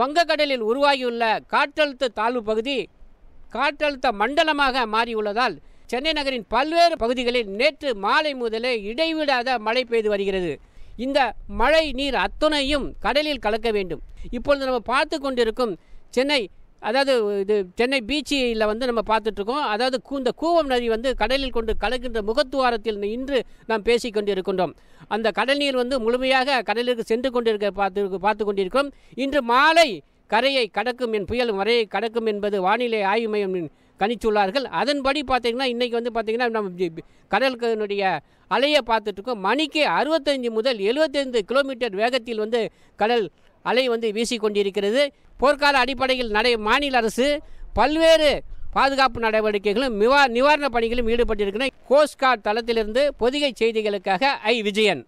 வங்கக்கடலில் உருவாகியுள்ள காற்றழுத்த தாழ்வு பகுதி காற்றழுத்த மண்டலமாக மாறியுள்ளதால் சென்னை நகரின் பல்வேறு பகுதிகளில் நேற்று மாலை முதலே இடைவிடாத மழை பெய்து வருகிறது இந்த மழை நீர் அத்துணையும் கடலில் கலக்க வேண்டும் இப்பொழுது நம்ம பார்த்து கொண்டிருக்கும் சென்னை அதாவது இது சென்னை பீச்சில் வந்து நம்ம பார்த்துட்ருக்கோம் அதாவது கூ இந்த கூவம் நதி வந்து கடலில் கொண்டு கலக்கின்ற முகத்துவாரத்தில் இன்று நாம் பேசி கொண்டிருக்கின்றோம் அந்த கடல் நீர் வந்து முழுமையாக கடலுக்கு சென்று கொண்டிருக்க பார்த்து பார்த்து கொண்டிருக்கோம் இன்று மாலை கரையை கடக்கும் என் புயல் வரையை கடக்கும் என்பது வானிலை ஆய்வு மையம் கணிச்சுள்ளார்கள் அதன்படி பார்த்திங்கன்னா இன்றைக்கி வந்து பார்த்திங்கன்னா நம்ம கடலுடைய அலையை பார்த்துட்ருக்கோம் மணிக்கு அறுபத்தஞ்சு முதல் எழுபத்தைந்து கிலோமீட்டர் வேகத்தில் வந்து கடல் அலை வந்து வீசிக்கொண்டிருக்கிறது போர்க்கால அடிப்படையில் நடை மாநில அரசு பல்வேறு பாதுகாப்பு நடவடிக்கைகளும் நிவா நிவாரணப் பணிகளும் ஈடுபட்டிருக்கின்றன கோஸ்கார்ட் தளத்திலிருந்து பொதிகை செய்திகளுக்காக ஐ விஜயன்